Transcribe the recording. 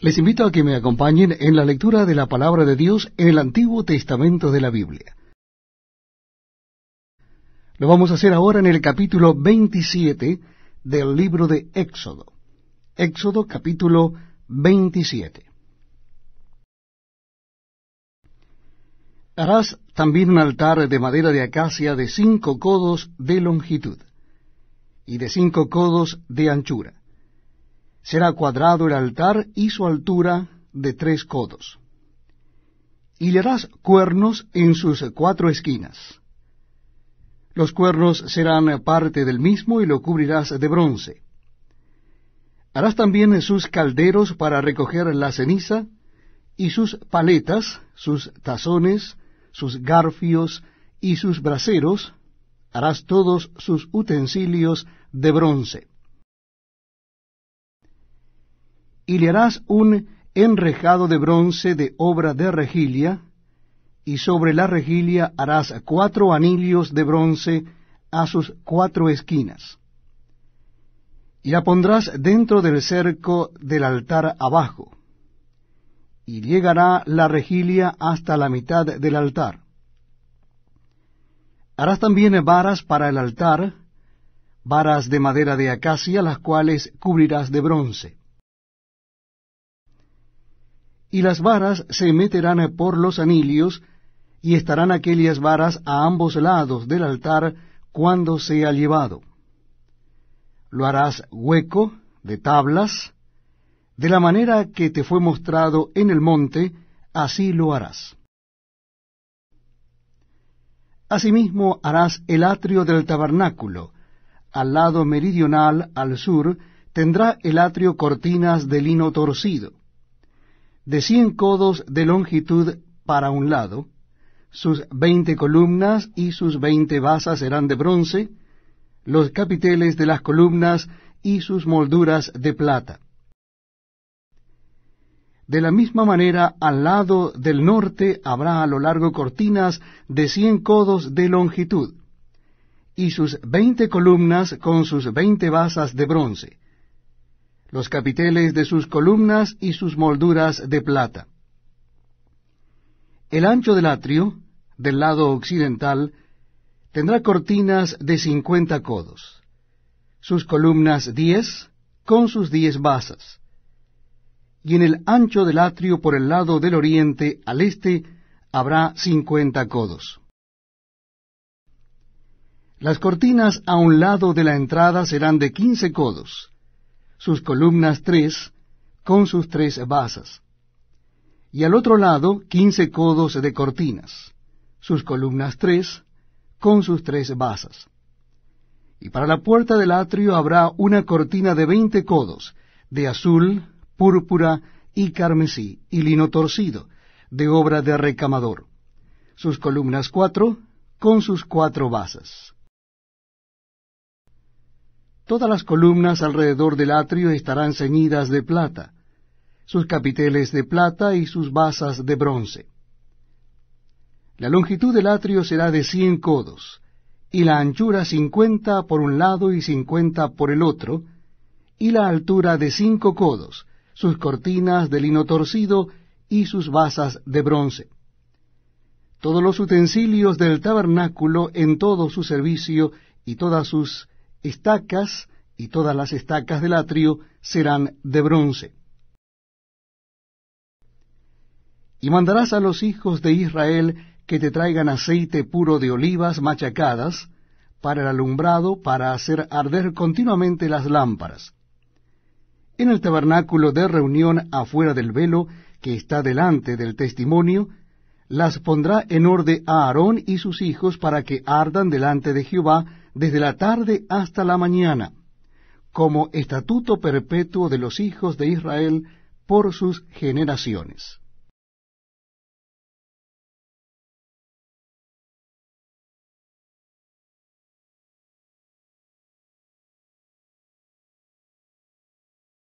Les invito a que me acompañen en la lectura de la palabra de Dios en el Antiguo Testamento de la Biblia. Lo vamos a hacer ahora en el capítulo 27 del libro de Éxodo. Éxodo capítulo 27. Harás también un altar de madera de acacia de cinco codos de longitud y de cinco codos de anchura Será cuadrado el altar y su altura de tres codos. Y le harás cuernos en sus cuatro esquinas. Los cuernos serán parte del mismo y lo cubrirás de bronce. Harás también sus calderos para recoger la ceniza, y sus paletas, sus tazones, sus garfios y sus braseros, harás todos sus utensilios de bronce. y le harás un enrejado de bronce de obra de regilia, y sobre la regilia harás cuatro anillos de bronce a sus cuatro esquinas. Y la pondrás dentro del cerco del altar abajo, y llegará la regilia hasta la mitad del altar. Harás también varas para el altar, varas de madera de acacia, las cuales cubrirás de bronce y las varas se meterán por los anillos, y estarán aquellas varas a ambos lados del altar cuando sea llevado. Lo harás hueco de tablas, de la manera que te fue mostrado en el monte, así lo harás. Asimismo harás el atrio del tabernáculo, al lado meridional, al sur, tendrá el atrio cortinas de lino torcido de cien codos de longitud para un lado, sus veinte columnas y sus veinte basas serán de bronce, los capiteles de las columnas y sus molduras de plata. De la misma manera, al lado del norte habrá a lo largo cortinas de cien codos de longitud, y sus veinte columnas con sus veinte basas de bronce, los capiteles de sus columnas y sus molduras de plata. El ancho del atrio, del lado occidental, tendrá cortinas de cincuenta codos, sus columnas diez, con sus diez basas, y en el ancho del atrio por el lado del oriente al este habrá cincuenta codos. Las cortinas a un lado de la entrada serán de quince codos, sus columnas tres, con sus tres basas. Y al otro lado, quince codos de cortinas, sus columnas tres, con sus tres basas. Y para la puerta del atrio habrá una cortina de veinte codos, de azul, púrpura y carmesí, y lino torcido, de obra de recamador. Sus columnas cuatro, con sus cuatro basas. Todas las columnas alrededor del atrio estarán ceñidas de plata, sus capiteles de plata y sus basas de bronce. La longitud del atrio será de cien codos, y la anchura cincuenta por un lado y cincuenta por el otro, y la altura de cinco codos, sus cortinas de lino torcido y sus basas de bronce. Todos los utensilios del tabernáculo en todo su servicio y todas sus estacas y todas las estacas del atrio serán de bronce. Y mandarás a los hijos de Israel que te traigan aceite puro de olivas machacadas, para el alumbrado, para hacer arder continuamente las lámparas. En el tabernáculo de reunión afuera del velo, que está delante del testimonio, las pondrá en orden Aarón y sus hijos para que ardan delante de Jehová desde la tarde hasta la mañana, como estatuto perpetuo de los hijos de Israel por sus generaciones.